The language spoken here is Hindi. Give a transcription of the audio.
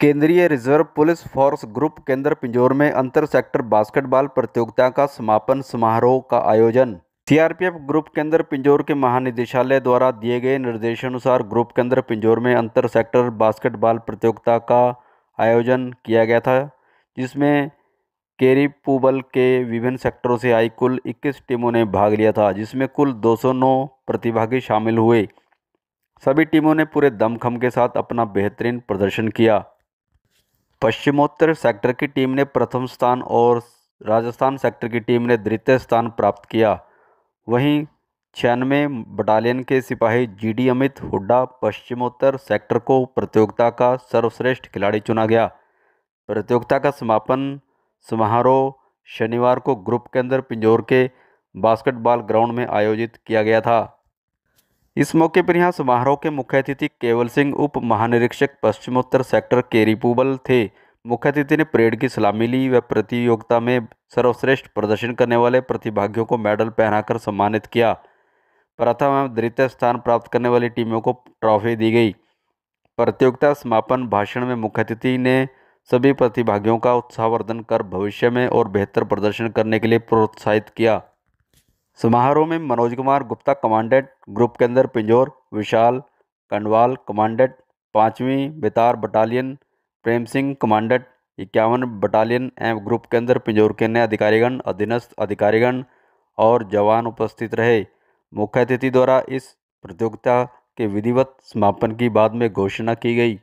केंद्रीय रिजर्व पुलिस फोर्स ग्रुप केंद्र पिंजौर में अंतर सेक्टर बास्केटबॉल प्रतियोगिता का समापन समारोह का आयोजन सीआरपीएफ ग्रुप केंद्र पिंजौर के महानिदेशालय द्वारा दिए गए निर्देशानुसार ग्रुप केंद्र पिंजौर में अंतर सेक्टर बास्केटबॉल प्रतियोगिता का आयोजन किया गया था जिसमें केरी पूबल के विभिन्न सेक्टरों से आई कुल 21 टीमों ने भाग लिया था जिसमें कुल 209 प्रतिभागी शामिल हुए सभी टीमों ने पूरे दमखम के साथ अपना बेहतरीन प्रदर्शन किया पश्चिमोत्तर सेक्टर की टीम ने प्रथम स्थान और राजस्थान सेक्टर की टीम ने द्वितीय स्थान प्राप्त किया वहीं छियानवे बटालियन के सिपाही जीडी अमित हुड्डा पश्चिमोत्तर सेक्टर को प्रतियोगिता का सर्वश्रेष्ठ खिलाड़ी चुना गया प्रतियोगिता का समापन समारोह शनिवार को ग्रुप के अंदर पिंजौर के बास्केटबॉल ग्राउंड में आयोजित किया गया था इस मौके पर यहाँ समारोह के मुख्य अतिथि केवल सिंह उप महानिरीक्षक पश्चिमोत्तर सेक्टर केरीपूबल थे मुख्य अतिथि ने परेड की सलामी ली व प्रतियोगिता में सर्वश्रेष्ठ प्रदर्शन करने वाले प्रतिभागियों को मेडल पहनाकर सम्मानित किया प्रथम एवं द्वितीय स्थान प्राप्त करने वाली टीमों को ट्रॉफी दी गई प्रतियोगिता समापन भाषण में मुख्य अतिथि ने सभी प्रतिभागियों का उत्साहवर्धन कर भविष्य में और बेहतर प्रदर्शन करने के लिए प्रोत्साहित किया समारोह में मनोज कुमार गुप्ता कमांडेंट ग्रुप के अंदर पिंजौर विशाल कंडवाल कमांडेंट पाँचवीं बेतार बटालियन प्रेम सिंह कमांडेंट इक्यावन बटालियन एम ग्रुप के अंदर पिंजौर के अन्य अधिकारीगण अधीनस्थ अधिकारीगण और जवान उपस्थित रहे मुख्य अतिथि द्वारा इस प्रतियोगिता के विधिवत समापन की बाद में घोषणा की गई